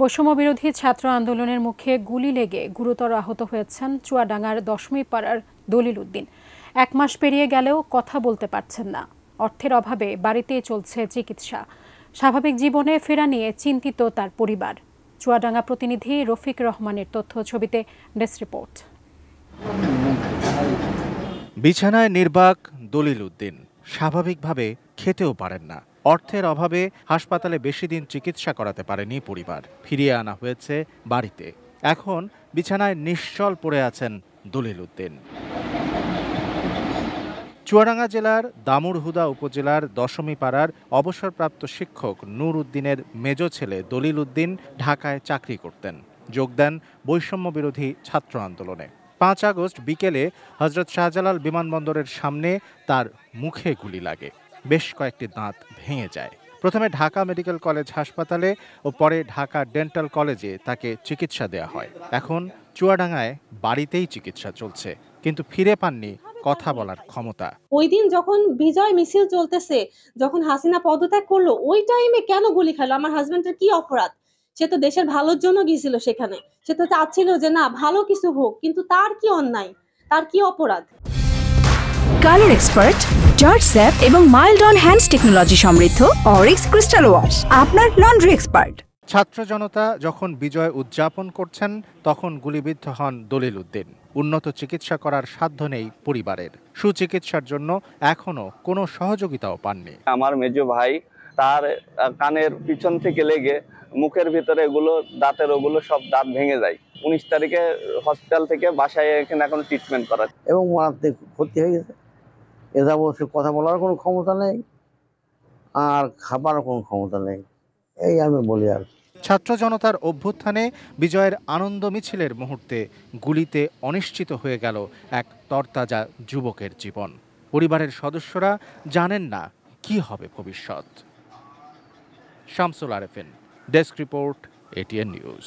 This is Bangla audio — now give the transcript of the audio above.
বৈষম্য বিরোধী ছাত্র আন্দোলনের মুখে গুলি লেগে গুরুতর আহত হয়েছেন চুয়াডাঙ্গার দশমী পাড়ার দলিল উদ্দিন এক মাস পেরিয়ে গেলেও কথা বলতে পারছেন না অর্থের অভাবে বাড়িতেই চলছে চিকিৎসা স্বাভাবিক জীবনে ফেরা নিয়ে চিন্তিত তার পরিবার চুয়াডাঙ্গা প্রতিনিধি রফিক রহমানের তথ্য ছবিতে ডেস্ক রিপোর্ট বিছানায় নির্বাক দলিল উদ্দিন স্বাভাবিকভাবে খেতেও পারেন না অর্থের অভাবে হাসপাতালে বেশি দিন চিকিৎসা করাতে পারেনি পরিবার ফিরিয়ে আনা হয়েছে বাড়িতে এখন বিছানায় নিশ্চল পড়ে আছেন দলিল উদ্দিন চুয়াডাঙ্গা জেলার দামুরহুদা উপজেলার দশমী পাড়ার অবসরপ্রাপ্ত শিক্ষক নূর উদ্দিনের মেজ ছেলে দলিল উদ্দিন ঢাকায় চাকরি করতেন যোগ দেন বৈষম্য বিরোধী ছাত্র আন্দোলনে পাঁচ আগস্ট বিকেলে হজরত শাহজালাল বিমানবন্দরের সামনে তার মুখে গুলি লাগে বেশ কয়েকটি দাঁত ভেঙে যায় প্রথমে ঢাকা মেডিকেল কলেজ হাসপাতালে ও পরে ঢাকা ডেন্টাল কলেজে তাকে চিকিৎসা দেয়া হয় এখন চুয়াডাঙ্গায় বাড়িতেই চিকিৎসা চলছে কিন্তু ফিরে পাননি কথা বলার ক্ষমতা ওই দিন যখন বিজয় মিছিল চলতেছে যখন হাসিনা পদত্যাগ করলো ওই টাইমে কেন গুলি খেলো আমার হাজবেন্ডের কি অপরাধ সে তো দেশের ভালোর জন্য গিয়েছিল সেখানে সে তো চাচ্ছিল যে না ভালো কিছু হোক কিন্তু তার কি অন্যায় তার কি অপরাধ কালার এক্সপার্ট চার্জ স্যাপ এবং মাইল্ড অন হ্যান্ডস টেকনোলজি সমৃদ্ধ অরিক্স ক্রিস্টাল ওয়াশ আপনার লন্ড্রি এক্সপার্ট ছাত্র জনতা যখন বিজয় উদযাপন করছেন তখন গুলিবিদ্ধ হন দলিল উদ্দিন উন্নত চিকিৎসা করার সাধ্য নেই পরিবারের সুচিকিৎসার জন্য এখনও কোনো সহযোগিতাও পাননি আমার মেজ ভাই তার কানের পিছন থেকে লেগে মুখের ভিতরে এগুলো দাঁতের ওগুলো সব দাঁত ভেঙে যায় উনিশ তারিখে হসপিটাল থেকে বাসায় এখানে এখন ট্রিটমেন্ট করা এবং মারাত্মক ক্ষতি হয়ে গেছে এদা বসে কথা বলার কোনো ক্ষমতা নেই আর খাবার কোনো ক্ষমতা নেই এই আমি বলি আর ছাত্র জনতার অভ্যুত্থানে বিজয়ের আনন্দ মিছিলের মুহূর্তে গুলিতে অনিশ্চিত হয়ে গেল এক তরতাজা যুবকের জীবন পরিবারের সদস্যরা জানেন না কি হবে ভবিষ্যৎ Shamsul Arefin desk report ATN news